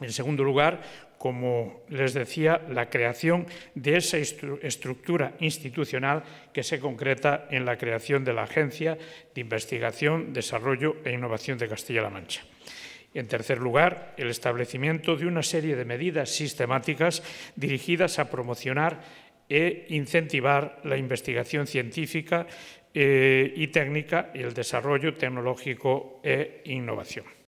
En segundo lugar, como les decía, la creación de esa estructura institucional que se concreta en la creación de la Agencia de Investigación, Desarrollo e Innovación de Castilla-La Mancha. En tercer lugar, el establecimiento de una serie de medidas sistemáticas dirigidas a promocionar e incentivar la investigación científica eh, y técnica y el desarrollo tecnológico e innovación.